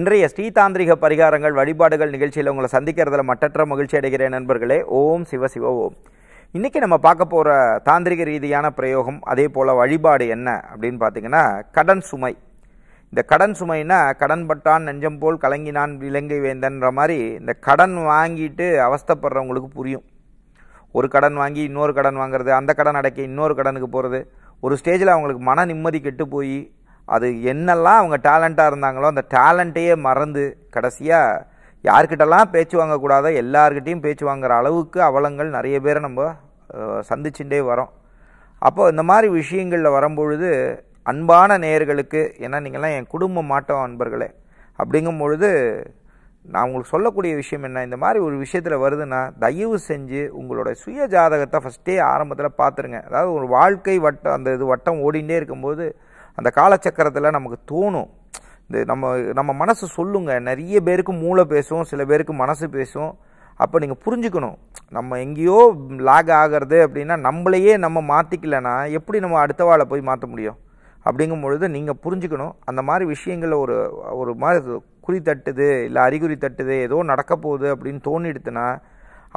இன்றைய ஸ்ரீதாந்திரிக பரிகாரங்கள் வழிபாடுகள் நிகழ்ச்சியில் உங்களை சந்திக்கிறதுல மட்டற்ற மகிழ்ச்சி அடைகிறேன் நண்பர்களே ஓம் சிவ சிவ ஓம் இன்றைக்கி நம்ம பார்க்க போகிற தாந்திரிக ரீதியான பிரயோகம் அதே போல் வழிபாடு என்ன அப்படின்னு பார்த்தீங்கன்னா கடன் சுமை இந்த கடன் சுமைனா கடன் பட்டான் நெஞ்சம் போல் கலங்கினான் இலங்கை வேந்தன்ற மாதிரி இந்த கடன் வாங்கிட்டு அவஸ்தப்படுறவங்களுக்கு புரியும் ஒரு கடன் வாங்கி இன்னொரு கடன் வாங்குறது அந்த கடன் அடைக்க இன்னொரு கடனுக்கு போகிறது ஒரு ஸ்டேஜில் அவங்களுக்கு மன நிம்மதி கெட்டு போய் அது என்னெல்லாம் அவங்க டேலண்ட்டாக இருந்தாங்களோ அந்த டேலண்ட்டையே மறந்து கடைசியாக யார்கிட்டலாம் பேச்சு வாங்கக்கூடாதோ எல்லார்கிட்டேயும் பேச்சு வாங்குகிற அளவுக்கு அவலங்கள் நிறைய பேரை நம்ம சந்திச்சுட்டே வரோம் அப்போது இந்த மாதிரி விஷயங்களில் வரும்பொழுது அன்பான நேயர்களுக்கு ஏன்னா நீங்கள்லாம் என் குடும்ப மாட்டோம் அன்பர்களே அப்படிங்கும் பொழுது நான் உங்களுக்கு சொல்லக்கூடிய விஷயம் என்ன இந்த மாதிரி ஒரு விஷயத்தில் வருதுன்னா தயவு செஞ்சு உங்களோட சுய ஜாதகத்தை ஃபஸ்ட்டே ஆரம்பத்தில் பார்த்துருங்க அதாவது ஒரு வாழ்க்கை வட்டம் அந்த இது வட்டம் ஓடிண்டே இருக்கும்போது அந்த காலச்சக்கரத்தில் நமக்கு தோணும் இந்த நம்ம நம்ம மனசு சொல்லுங்க நிறைய பேருக்கு மூளை பேசும் சில பேருக்கு மனசு பேசும் அப்போ நீங்கள் புரிஞ்சுக்கணும் நம்ம எங்கேயோ லாக் ஆகிறது அப்படின்னா நம்மளையே நம்ம மாற்றிக்கலைன்னா எப்படி நம்ம அடுத்த வாழை போய் மாற்ற முடியும் அப்படிங்கும் பொழுது நீங்கள் புரிஞ்சுக்கணும் அந்த மாதிரி விஷயங்கள் ஒரு ஒரு மாதிரி குறி தட்டுது இல்லை அறிகுறி தட்டுது ஏதோ நடக்க போகுது அப்படின்னு தோணிடுத்துனா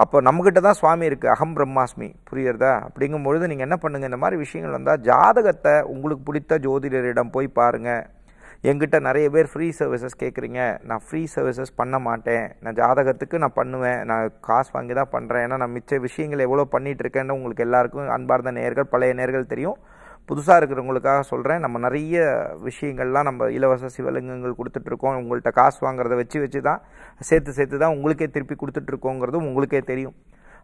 அப்போ நம்மக்கிட்ட தான் சுவாமி இருக்குது அகம் பிரம்மாஸ்மி புரியுறதா அப்படிங்கும் பொழுது நீங்கள் என்ன பண்ணுங்கள் இந்த மாதிரி விஷயங்கள் வந்தால் ஜாதகத்தை உங்களுக்கு பிடித்த ஜோதிடரிடம் போய் பாருங்கள் எங்கிட்ட நிறைய பேர் ஃப்ரீ சர்வீசஸ் கேட்குறீங்க நான் ஃப்ரீ சர்வீசஸ் பண்ண மாட்டேன் நான் ஜாதகத்துக்கு நான் பண்ணுவேன் நான் காசு வாங்கி தான் பண்ணுறேன் ஏன்னா நான் மிச்ச விஷயங்கள் எவ்வளோ பண்ணிகிட்ருக்கேன்னு உங்களுக்கு எல்லாருக்கும் அன்பார்ந்த நேர்கள் பழைய நேர்கள் தெரியும் புதுசாக இருக்கிறவங்களுக்காக சொல்கிறேன் நம்ம நிறைய விஷயங்கள்லாம் நம்ம இலவச சிவலிங்கங்கள் கொடுத்துட்ருக்கோம் உங்கள்கிட்ட காசு வாங்குறத வச்சு வச்சு தான் சேர்த்து சேர்த்து தான் உங்களுக்கே திருப்பி கொடுத்துட்ருக்கோங்கிறதும் உங்களுக்கே தெரியும்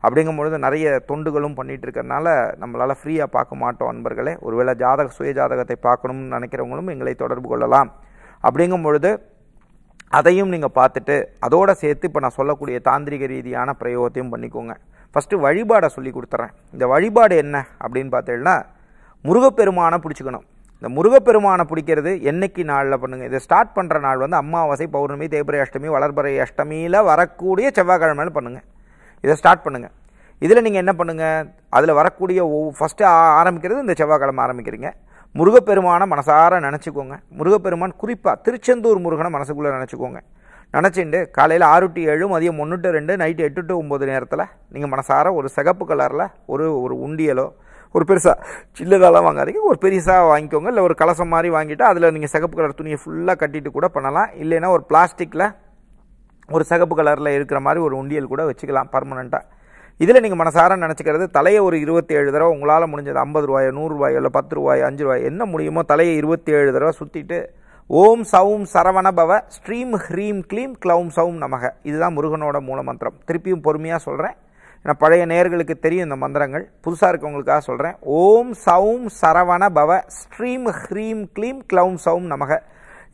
அப்படிங்கும்பொழுது நிறைய தொண்டுகளும் பண்ணிகிட்டு இருக்கிறனால நம்மளால் ஃப்ரீயாக பார்க்க மாட்டோம் அன்பர்களே ஒருவேளை ஜாதக சுய ஜாதகத்தை பார்க்கணும்னு நினைக்கிறவங்களும் எங்களை தொடர்பு கொள்ளலாம் அப்படிங்கும் பொழுது அதையும் நீங்கள் பார்த்துட்டு அதோடு சேர்த்து இப்போ நான் சொல்லக்கூடிய தாந்திரிக ரீதியான பிரயோகத்தையும் பண்ணிக்கோங்க ஃபஸ்ட்டு வழிபாடை சொல்லி கொடுத்துட்றேன் இந்த வழிபாடு என்ன அப்படின்னு பார்த்தீங்கன்னா முருகப்பெருமானை பிடிச்சிக்கணும் இந்த முருகப்பெருமானை பிடிக்கிறது என்னைக்கு நாளில் பண்ணுங்கள் இதை ஸ்டார்ட் பண்ணுற நாள் வந்து அம்மாவாசை பௌர்ணமி தேய்பிரை அஷ்டமி வளர்பறை அஷ்டமியில் வரக்கூடிய செவ்வாய்க்கிழமையில் பண்ணுங்கள் இதை ஸ்டார்ட் பண்ணுங்கள் இதில் நீங்கள் என்ன பண்ணுங்கள் அதில் வரக்கூடிய ஃபஸ்ட்டு ஆரம்பிக்கிறது இந்த செவ்வாய்க்கிழமை ஆரம்பிக்கிறீங்க முருகப்பெருமானை மனசார நினச்சிக்கோங்க முருகப்பெருமான் குறிப்பாக திருச்செந்தூர் முருகனை மனசுக்குள்ளே நினச்சிக்கோங்க நினச்சிண்டு காலையில் ஆறு டு ஏழு மதியம் ஒன்று டு ரெண்டு நைட்டு எட்டு டு ஒம்பது நேரத்தில் நீங்கள் மனசார ஒரு சிகப்பு கலரில் ஒரு ஒரு உண்டியலோ ஒரு பெருசாக சின்னதாலாம் வாங்காதீங்க ஒரு பெருசாக வாங்கிக்கோங்க இல்லை ஒரு கலசம் மாதிரி வாங்கிட்டு அதில் நீங்கள் சிகப்பு கலர் துணியை ஃபுல்லாக கட்டிட்டு கூட பண்ணலாம் இல்லைன்னா ஒரு பிளாஸ்டிக்கில் ஒரு சிகப்பு கலரில் இருக்கிற மாதிரி ஒரு உண்டியல் கூட வச்சுக்கலாம் பர்மனெண்ட்டாக இதில் நீங்கள் மனசார நினச்சிக்கிறது தலையை ஒரு இருபத்தி ஏழு தடவை உங்களால் முடிஞ்சது ஐம்பது ரூபாயோ நூறுரூவாயோ இல்லை பத்து ரூபாயோ அஞ்சு ரூபாய் என்ன முடியுமோ தலையை இருபத்தி ஏழு தடவை சுற்றிட்டு ஓம் சவும் சரவண பவ ஹ்ரீம் க்ளீம் க்ளவும் சவும் நமக இதுதான் முருகனோட மூல மந்திரம் திருப்பியும் பொறுமையாக சொல்கிறேன் ஏன்னா பழைய நேர்களுக்கு தெரியும் இந்த மந்திரங்கள் புதுசாக இருக்கவங்களுக்காக சொல்கிறேன் ஓம் சவும் சரவண பவ ஸ்ட்ரீம் ஹ்ரீம் க்ளீம் க்ளவும் சவும் நமக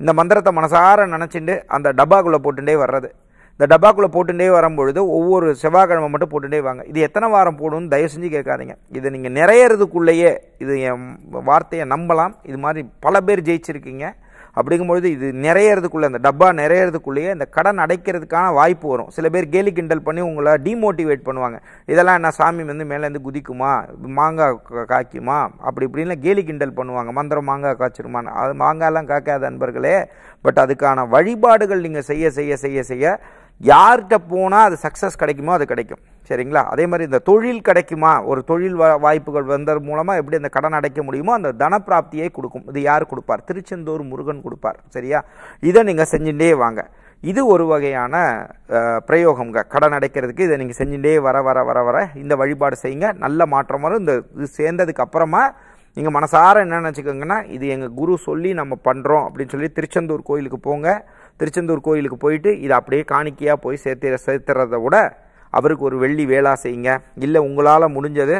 இந்த மந்திரத்தை மனசார நினச்சிண்டு அந்த டப்பாக்குள்ளே போட்டுட்டே வர்றது இந்த டப்பாக்குள்ளே போட்டுட்டே வரும்பொழுது ஒவ்வொரு செவ்வாய்க்கிழமை மட்டும் போட்டுட்டே வாங்க இது எத்தனை வாரம் போடும் தயவு செஞ்சு கேட்காதீங்க இதை நீங்கள் நிறையறதுக்குள்ளேயே இது என் வார்த்தையை நம்பலாம் இது மாதிரி பல பேர் ஜெயிச்சிருக்கீங்க அப்படிங்கும்பொழுது இது நிறையறதுக்குள்ளே அந்த டப்பா நிறையறதுக்குள்ளேயே இந்த கடன் அடைக்கிறதுக்கான வாய்ப்பு வரும் சில பேர் கேலி கிண்டல் பண்ணி உங்களை டிமோட்டிவேட் பண்ணுவாங்க இதெல்லாம் என்ன சாமி வந்து மேலேருந்து குதிக்குமா மாங்காய் காய்க்குமா அப்படி இப்படின்லாம் கேலி கிண்டல் பண்ணுவாங்க மந்திரம் மாங்காய் காய்ச்சிருமான்னு அது மாங்காயெல்லாம் காக்காத நண்பர்களே பட் அதுக்கான வழிபாடுகள் நீங்கள் செய்ய செய்ய செய்ய செய்ய யார்கிட்ட போனால் அது சக்ஸஸ் கிடைக்குமோ அது கிடைக்கும் சரிங்களா அதே மாதிரி இந்த தொழில் கிடைக்குமா ஒரு தொழில் வாய்ப்புகள் வந்தது மூலமாக எப்படி அந்த கடன் அடைக்க முடியுமோ அந்த தனப்பிராப்தியை கொடுக்கும் இது யார் கொடுப்பார் திருச்செந்தூர் முருகன் கொடுப்பார் சரியா இதை நீங்கள் செஞ்சுட்டே வாங்க இது ஒரு வகையான பிரயோகங்க கடன் அடைக்கிறதுக்கு இதை நீங்கள் செஞ்சுட்டே வர வர வர வர இந்த வழிபாடு செய்யுங்க நல்ல மாற்றம் வரும் இந்த இது சேர்ந்ததுக்கு அப்புறமா நீங்கள் மனசார என்ன நினச்சிக்கோங்கன்னா இது எங்கள் குரு சொல்லி நம்ம பண்ணுறோம் அப்படின்னு சொல்லி திருச்செந்தூர் கோயிலுக்கு போங்க திருச்செந்தூர் கோயிலுக்கு போயிட்டு இதை அப்படியே காணிக்கையாக போய் சேர்த்து சேர்த்துறத விட அவருக்கு ஒரு வெள்ளி வேளா செய்யுங்க இல்லை உங்களால் முடிஞ்சது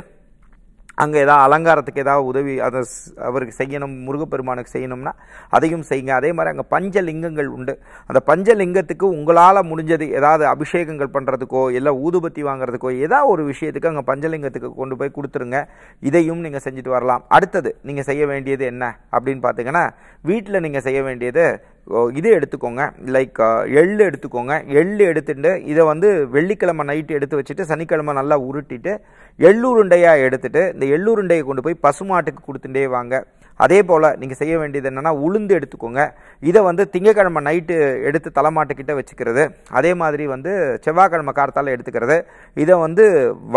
அங்கே ஏதாவது அலங்காரத்துக்கு ஏதாவது உதவி அதை அவருக்கு செய்யணும் முருகப்பெருமானுக்கு செய்யணும்னா அதையும் செய்யுங்க அதே மாதிரி அங்கே பஞ்சலிங்கங்கள் உண்டு அந்த பஞ்சலிங்கத்துக்கு உங்களால் முடிஞ்சது ஏதாவது அபிஷேகங்கள் பண்ணுறதுக்கோ இல்லை ஊதுபத்தி வாங்குறதுக்கோ ஏதாவது ஒரு விஷயத்துக்கு அங்கே பஞ்சலிங்கத்துக்கு கொண்டு போய் கொடுத்துருங்க இதையும் நீங்கள் செஞ்சுட்டு வரலாம் அடுத்தது நீங்கள் செய்ய வேண்டியது என்ன அப்படின்னு பார்த்தீங்கன்னா வீட்டில் நீங்கள் செய்ய வேண்டியது இது எடுத்துக்கோங்க லைக் எள்ளு எடுத்துக்கோங்க எள்ளு எடுத்துட்டு இதை வந்து வெள்ளிக்கிழமை நைட்டு எடுத்து வச்சுட்டு சனிக்கிழமை நல்லா உருட்டிட்டு எள்ளுருண்டையாக எடுத்துகிட்டு இந்த எள்ளுருண்டையை கொண்டு போய் பசுமாட்டுக்கு கொடுத்துட்டே வாங்க அதே போல் நீங்கள் செய்ய வேண்டியது என்னென்னா உளுந்து எடுத்துக்கோங்க இதை வந்து திங்கக்கிழமை நைட்டு எடுத்து தலைமாட்டுக்கிட்ட வச்சுக்கிறது அதே மாதிரி வந்து செவ்வாய்க்கிழமை காரத்தால் எடுத்துக்கிறது இதை வந்து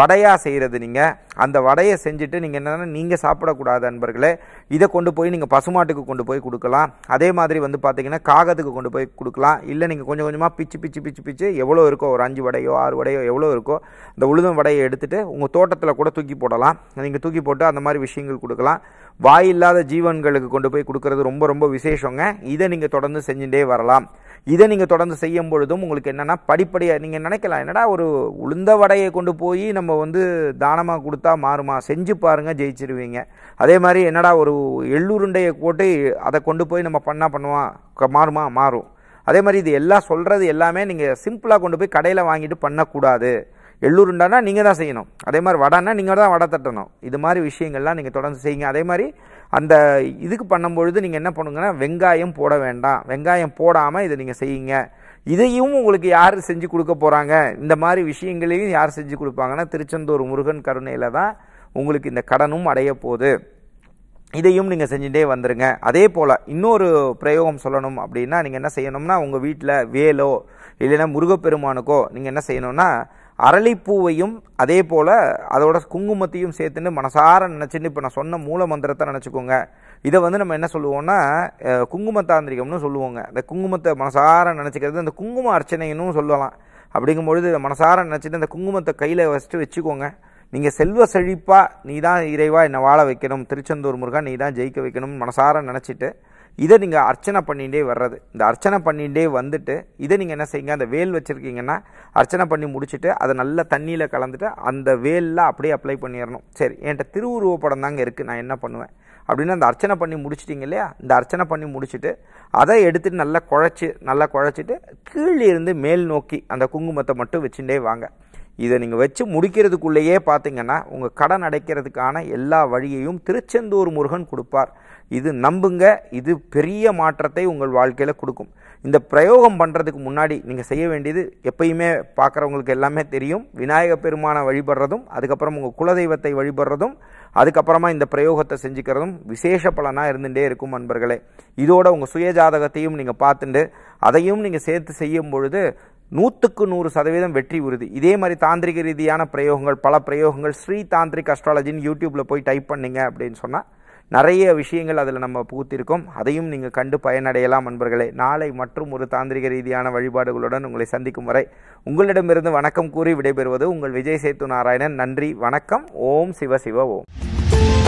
வடையாக செய்கிறது நீங்கள் அந்த வடையை செஞ்சுட்டு நீங்கள் என்னென்னா நீங்கள் சாப்பிடக்கூடாது அன்பர்களே இதை கொண்டு போய் நீங்கள் பசுமாட்டுக்கு கொண்டு போய் கொடுக்கலாம் அதே மாதிரி வந்து பார்த்திங்கன்னா காகத்துக்கு கொண்டு போய் கொடுக்கலாம் இல்லை நீங்கள் கொஞ்சம் கொஞ்சமாக பிச்சு பிச்சு பிச்சு பிச்சு எவ்வளோ இருக்கோ ஒரு அஞ்சு வடையோ ஆறு வடையோ எவ்வளோ இருக்கோ இந்த உளுதம் வடையை எடுத்துகிட்டு உங்கள் தோட்டத்தில் கூட தூக்கி போடலாம் நீங்கள் தூக்கி போட்டு அந்த மாதிரி விஷயங்கள் கொடுக்கலாம் வாய் இல்லாத ஜீவன்களுக்கு கொண்டு போய் கொடுக்கறது ரொம்ப ரொம்ப விசேஷங்க இதை நீங்கள் தொடர்ந்து செஞ்சுட்டே வரலாம் இதை நீங்கள் தொடர்ந்து செய்யும் பொழுதும் உங்களுக்கு என்னென்னா படிப்படியாக நீங்கள் நினைக்கலாம் என்னடா ஒரு உளுந்த வடையை கொண்டு போய் நம்ம வந்து தானமாக கொடுத்தா மாறுமா செஞ்சு பாருங்கள் ஜெயிச்சிருவீங்க அதே மாதிரி என்னடா ஒரு எள்ளுருண்டையை போட்டு அதை கொண்டு போய் நம்ம பண்ணால் பண்ணுவோம் மாறுமா மாறும் அதே மாதிரி இது எல்லாம் சொல்கிறது எல்லாமே நீங்கள் சிம்பிளாக கொண்டு போய் கடையில் வாங்கிட்டு பண்ணக்கூடாது எள்ளூர் உண்டானா நீங்கள் தான் செய்யணும் அதே மாதிரி வடைன்னா நீங்கள் தான் வடை தட்டணும் இது மாதிரி விஷயங்கள்லாம் நீங்கள் தொடர்ந்து செய்யுங்க அதே மாதிரி அந்த இதுக்கு பண்ணும்பொழுது நீங்கள் என்ன பண்ணுங்கன்னா வெங்காயம் போட வேண்டாம் வெங்காயம் போடாமல் இதை நீங்கள் செய்யுங்க இதையும் உங்களுக்கு யார் செஞ்சு கொடுக்க போகிறாங்க இந்த மாதிரி விஷயங்களையும் யார் செஞ்சு கொடுப்பாங்கன்னா திருச்செந்தூர் முருகன் கருணையில் தான் உங்களுக்கு இந்த கடனும் அடைய போகுது இதையும் நீங்கள் செஞ்சுட்டே வந்துடுங்க அதே போல் இன்னொரு பிரயோகம் சொல்லணும் அப்படின்னா நீங்கள் என்ன செய்யணும்னா உங்கள் வீட்டில் வேலோ இல்லைன்னா முருகப்பெருமானுக்கோ நீங்கள் என்ன செய்யணும்னா அரளிப்பூவையும் அதே போல் அதோட குங்குமத்தையும் சேர்த்துன்னு மனசார நினச்சின்னு இப்போ நான் சொன்ன மூல மந்திரத்தை நினச்சிக்கோங்க இதை வந்து நம்ம என்ன சொல்லுவோம்னா குங்குமத்தாந்திரிகம்னு சொல்லுவோங்க இந்த குங்குமத்தை மனசார நினச்சிக்கிறது அந்த குங்கும அர்ச்சனைன்னு சொல்லலாம் அப்படிங்கும்பொழுது மனசார நினச்சிட்டு அந்த குங்குமத்தை கையில் வச்சுட்டு வச்சுக்கோங்க நீங்கள் செல்வ செழிப்பாக நீ தான் இறைவா என்னை வாழ வைக்கணும் திருச்செந்தூர் முருகா நீ தான் ஜெயிக்க வைக்கணும் மனசார நினச்சிட்டு இதை நீங்கள் அர்ச்சனை பண்ணிகிட்டே வர்றது இந்த அர்ச்சனை பண்ணிகிட்டே வந்துட்டு இதை நீங்கள் என்ன செய்யுங்க அந்த வேல் வச்சுருக்கீங்கன்னா அர்ச்சனை பண்ணி முடிச்சுட்டு அதை நல்லா தண்ணியில் கலந்துட்டு அந்த வேலில் அப்படியே அப்ளை பண்ணிடணும் சரி என்கிட்ட திருவுருவப்படம் தாங்க இருக்குது நான் என்ன பண்ணுவேன் அப்படின்னு அந்த அர்ச்சனை பண்ணி முடிச்சிட்டிங்க இல்லையா இந்த அர்ச்சனை பண்ணி முடிச்சுட்டு அதை எடுத்துகிட்டு நல்லா குழைச்சி நல்லா குழைச்சிட்டு கீழே இருந்து மேல் நோக்கி அந்த குங்குமத்தை மட்டும் வச்சுட்டே வாங்க இதை நீங்கள் வச்சு முடிக்கிறதுக்குள்ளேயே பார்த்தீங்கன்னா உங்கள் கடன் அடைக்கிறதுக்கான எல்லா வழியையும் திருச்செந்தூர் முருகன் கொடுப்பார் இது நம்புங்க இது பெரிய மாற்றத்தை உங்கள் வாழ்க்கையில் கொடுக்கும் இந்த பிரயோகம் பண்ணுறதுக்கு முன்னாடி நீங்கள் செய்ய வேண்டியது எப்பயுமே பார்க்குறவங்களுக்கு எல்லாமே தெரியும் விநாயக பெருமானை வழிபடுறதும் அதுக்கப்புறம் உங்கள் குலதெய்வத்தை வழிபடுறதும் அதுக்கப்புறமா இந்த பிரயோகத்தை செஞ்சுக்கிறதும் விசேஷ பலனாக இருந்துகிட்டே இருக்கும் நண்பர்களே இதோட உங்கள் சுய ஜாதகத்தையும் நீங்கள் பார்த்துட்டு அதையும் நீங்கள் சேர்த்து செய்யும் பொழுது நூற்றுக்கு நூறு சதவீதம் வெற்றி உறுதி இதே மாதிரி தாந்திரிக ரீதியான பிரயோகங்கள் பல பிரயோகங்கள் ஸ்ரீ தாந்திரிக் அஸ்ட்ராலஜின்னு யூடியூப்பில் போய் டைப் பண்ணிங்க அப்படின்னு சொன்னால் நிறைய விஷயங்கள் அதில் நம்ம புகுத்திருக்கோம் அதையும் நீங்கள் கண்டு பயனடையலாம் நண்பர்களே நாளை மற்றும் ஒரு தாந்திரிக ரீதியான வழிபாடுகளுடன் உங்களை சந்திக்கும் வரை உங்களிடமிருந்து வணக்கம் கூறி விடைபெறுவது உங்கள் விஜய் சேத்து நாராயணன் நன்றி வணக்கம் ஓம் சிவ சிவ ஓம்